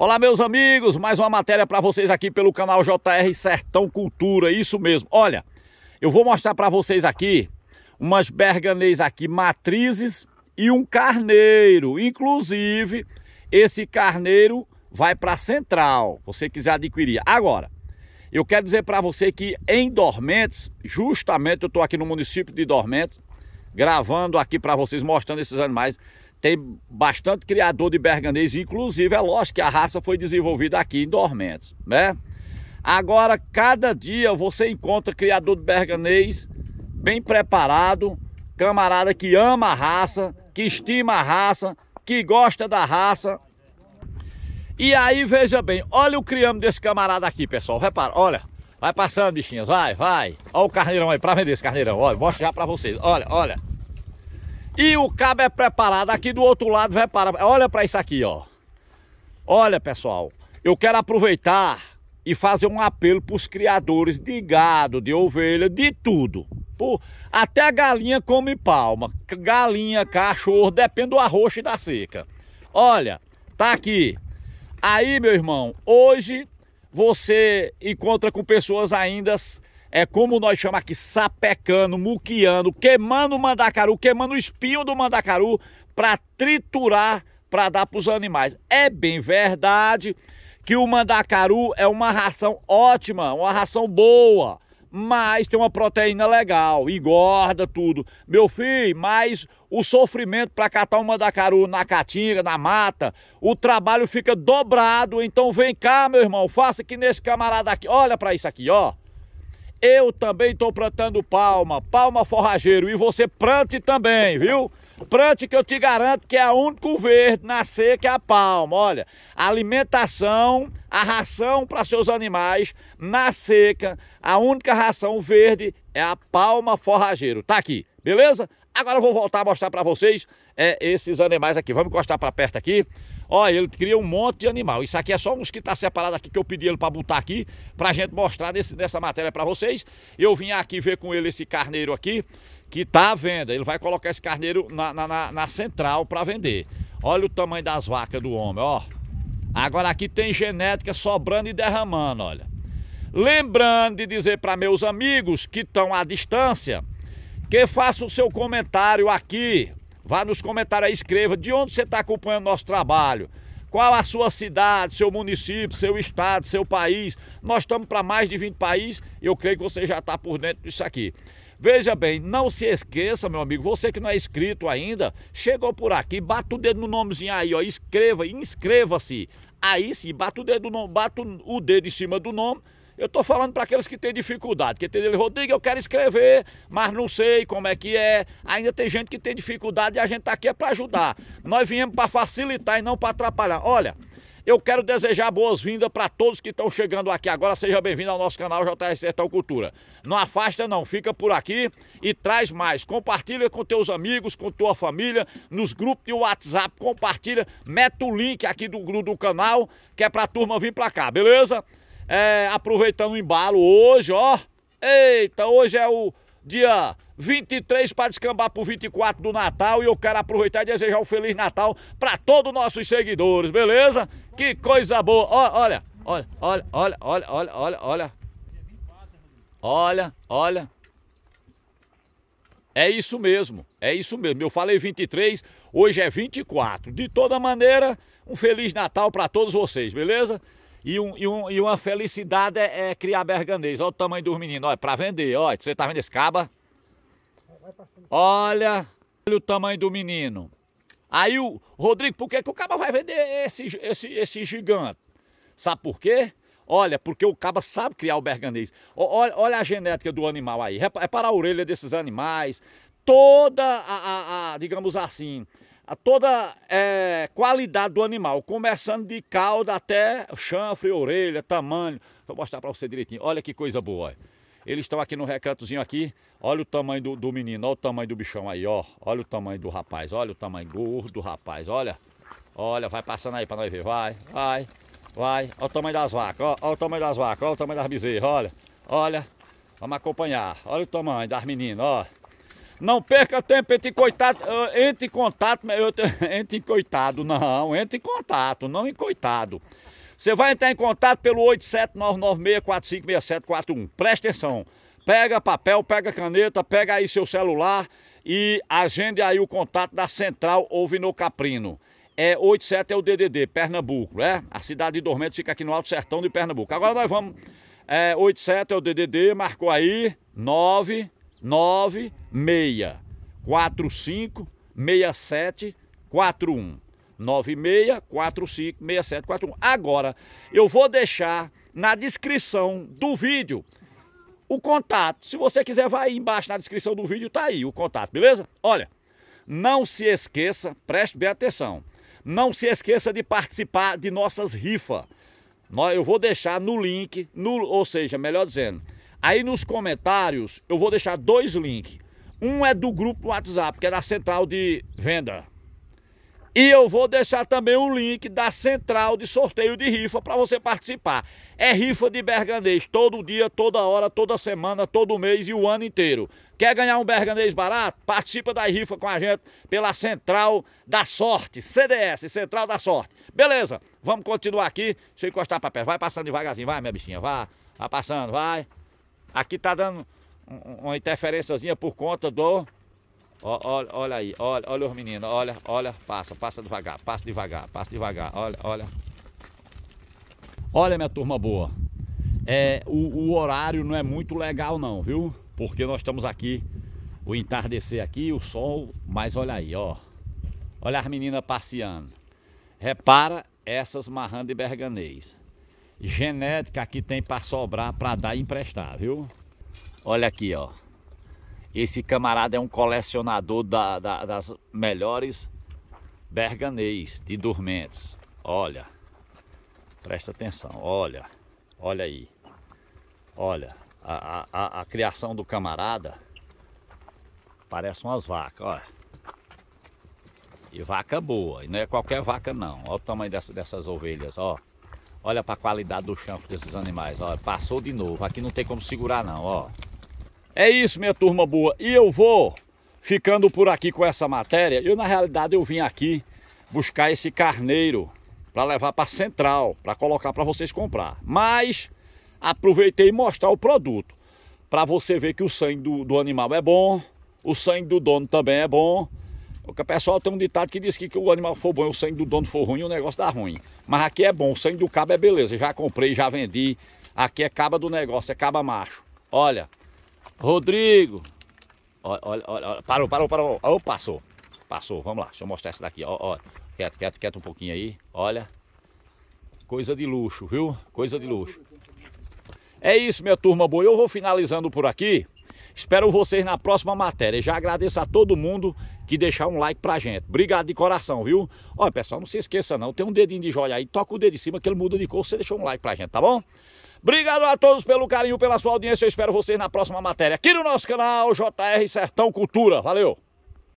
Olá, meus amigos, mais uma matéria para vocês aqui pelo canal JR Sertão Cultura, isso mesmo. Olha, eu vou mostrar para vocês aqui umas berganês aqui, matrizes e um carneiro. Inclusive, esse carneiro vai para Central, você quiser adquirir. Agora, eu quero dizer para você que em Dormentes, justamente eu estou aqui no município de Dormentes, gravando aqui para vocês, mostrando esses animais tem bastante criador de berganês, inclusive é lógico que a raça foi desenvolvida aqui em Dormentes, né? Agora, cada dia você encontra criador de berganês bem preparado, camarada que ama a raça, que estima a raça, que gosta da raça. E aí, veja bem, olha o criando desse camarada aqui, pessoal, repara, olha. Vai passando, bichinhas, vai, vai. Olha o carneirão aí, pra vender esse carneirão, olha, mostra já pra vocês, olha, olha. E o cabo é preparado, aqui do outro lado vai para Olha para isso aqui, ó. Olha, pessoal, eu quero aproveitar e fazer um apelo para os criadores de gado, de ovelha, de tudo. Por... Até galinha come palma, galinha, cachorro, depende do arroz e da seca. Olha, tá aqui. Aí, meu irmão, hoje você encontra com pessoas ainda é como nós chamamos aqui, sapecando, muquiando, queimando o mandacaru, queimando o espinho do mandacaru para triturar, para dar para os animais. É bem verdade que o mandacaru é uma ração ótima, uma ração boa, mas tem uma proteína legal, engorda tudo. Meu filho, mas o sofrimento para catar um mandacaru na caatinga, na mata, o trabalho fica dobrado. Então vem cá, meu irmão, faça que nesse camarada aqui, olha para isso aqui, ó. Eu também estou plantando palma, palma forrageiro, e você plante também, viu? Plante que eu te garanto que é o único verde na que é a palma. Olha, alimentação, a ração para seus animais na seca, a única ração verde é a palma forrageiro. Tá aqui, beleza? Agora eu vou voltar a mostrar para vocês é, esses animais aqui. Vamos encostar para perto aqui. Olha, ele cria um monte de animal. Isso aqui é só uns que está separado aqui que eu pedi ele para botar aqui, a gente mostrar desse, dessa matéria para vocês. Eu vim aqui ver com ele esse carneiro aqui, que está à venda. Ele vai colocar esse carneiro na, na, na, na central para vender. Olha o tamanho das vacas do homem, ó. Agora aqui tem genética sobrando e derramando, olha. Lembrando de dizer para meus amigos que estão à distância que faça o seu comentário aqui Vá nos comentários aí, escreva de onde você está acompanhando nosso trabalho. Qual a sua cidade, seu município, seu estado, seu país? Nós estamos para mais de 20 países e eu creio que você já está por dentro disso aqui. Veja bem, não se esqueça, meu amigo, você que não é inscrito ainda, chegou por aqui, bata o dedo no nomezinho aí, ó, escreva, inscreva-se. Aí sim, bata o dedo no, bata o dedo em cima do nome eu estou falando para aqueles que têm dificuldade, que tem ele, Rodrigo, eu quero escrever, mas não sei como é que é. Ainda tem gente que tem dificuldade e a gente está aqui é para ajudar. Nós viemos para facilitar e não para atrapalhar. Olha, eu quero desejar boas-vindas para todos que estão chegando aqui agora. Seja bem-vindo ao nosso canal JR Sertão Cultura. Não afasta não, fica por aqui e traz mais. Compartilha com teus amigos, com tua família, nos grupos de WhatsApp, compartilha, mete o link aqui do, do canal, que é para a turma vir para cá, beleza? É, aproveitando o embalo hoje, ó. Eita, hoje é o dia 23 para descambar pro 24 do Natal e eu quero aproveitar e desejar um Feliz Natal para todos os nossos seguidores, beleza? Que coisa boa! Olha, olha, olha, olha, olha, olha, olha, olha. Olha, olha. É isso mesmo, é isso mesmo. Eu falei 23, hoje é 24. De toda maneira, um Feliz Natal para todos vocês, beleza? E, um, e, um, e uma felicidade é, é, criar berganês. Olha o tamanho dos meninos, olha, para vender, olha. Você tá vendo esse caba? Olha, olha o tamanho do menino. Aí o Rodrigo, por que, que o caba vai vender esse, esse, esse gigante? Sabe por quê? Olha, porque o caba sabe criar o berganês. Olha, olha a genética do animal aí. É, é para a orelha desses animais. Toda a, a, a digamos assim, a toda é, qualidade do animal, começando de cauda até chanfre, orelha, tamanho. Vou mostrar para você direitinho. Olha que coisa boa. Eles estão aqui no recantozinho aqui. Olha o tamanho do, do, menino, olha o tamanho do bichão aí, ó. Olha o tamanho do rapaz, olha o tamanho gordo do rapaz, olha. Olha, vai passando aí para nós ver, vai, vai, vai. Olha o tamanho das vacas, olha o tamanho das vacas, olha o tamanho das bezerras, olha. Olha, vamos acompanhar. Olha o tamanho das meninas, ó. Não perca tempo, entre coitado, eh, entre em contato, eu, entre em coitado, não, entre em contato, não em coitado. Você vai entrar em contato pelo 87996456741. Presta atenção. Pega papel, pega caneta, pega aí seu celular e agende aí o contato da Central Ovino Caprino. É 87 é o DDD, Pernambuco, é? A cidade de Dormentes fica aqui no Alto Sertão de Pernambuco. Agora nós vamos é, 87 é o DDD, marcou aí 9 96456741. 96456741. Agora, eu vou deixar na descrição do vídeo o contato. Se você quiser, vai aí embaixo na descrição do vídeo, tá aí o contato, beleza? Olha, não se esqueça, preste bem atenção. Não se esqueça de participar de nossas rifas. Eu vou deixar no link, no, ou seja, melhor dizendo, Aí nos comentários eu vou deixar dois links. Um é do grupo WhatsApp, que é da central de venda. E eu vou deixar também o link da central de sorteio de rifa para você participar. É rifa de berganês todo dia, toda hora, toda semana, todo mês e o ano inteiro. Quer ganhar um berganês barato? Participa da rifa com a gente pela Central da Sorte, CDS, Central da Sorte. Beleza, vamos continuar aqui. Deixa eu encostar papel. Vai passando devagarzinho, vai minha bichinha, vai. Vai passando, vai. Aqui está dando uma interferênciazinha por conta do... olha, olha aí, olha, olha os meninos, olha, olha, passa, passa devagar, passa devagar, passa devagar, olha, olha. Olha, minha turma boa, é, o, o horário não é muito legal não, viu? Porque nós estamos aqui, o entardecer aqui, o sol, mas olha aí, ó. Olha as meninas passeando. Repara essas marrando de berganês genética que tem para sobrar, para dar e emprestar, viu? Olha aqui, ó. Esse camarada é um colecionador da, da, das melhores berganês de dormentes. Olha. Presta atenção, olha. Olha aí. Olha. A, a, a criação do camarada parece umas vacas, olha. E vaca boa, e não é qualquer vaca não. Olha o tamanho dessa, dessas ovelhas, ó. Olha para a qualidade do chanfro desses animais. Ó, passou de novo. Aqui não tem como segurar não, ó. É isso, minha turma boa. E eu vou ficando por aqui com essa matéria. Eu, na realidade, eu vim aqui buscar esse carneiro para levar para central, para colocar para vocês comprar. Mas aproveitei e mostrar o produto para você ver que o sangue do, do animal é bom, o sangue do dono também é bom. O pessoal tem um ditado que diz que, que o animal for bom e o sangue do dono for ruim, o negócio dá ruim. Mas aqui é bom, o sangue do cabo é beleza. Já comprei, já vendi. Aqui é caba do negócio, é caba macho. Olha, Rodrigo. Olha, olha, olha, parou, parou, parou. Oh, passou, passou. Vamos lá, deixa eu mostrar essa daqui. Ó, ó, quieto, quieto, quieto um pouquinho aí. Olha, coisa de luxo, viu? Coisa de luxo. É isso, minha turma boa. Eu vou finalizando por aqui. Espero vocês na próxima matéria. Já agradeço a todo mundo que deixar um like pra gente. Obrigado de coração, viu? Olha, pessoal, não se esqueça não, tem um dedinho de joia aí, toca o dedo em cima que ele muda de cor, você deixou um like pra gente, tá bom? Obrigado a todos pelo carinho, pela sua audiência. Eu espero vocês na próxima matéria aqui no nosso canal JR Sertão Cultura. Valeu!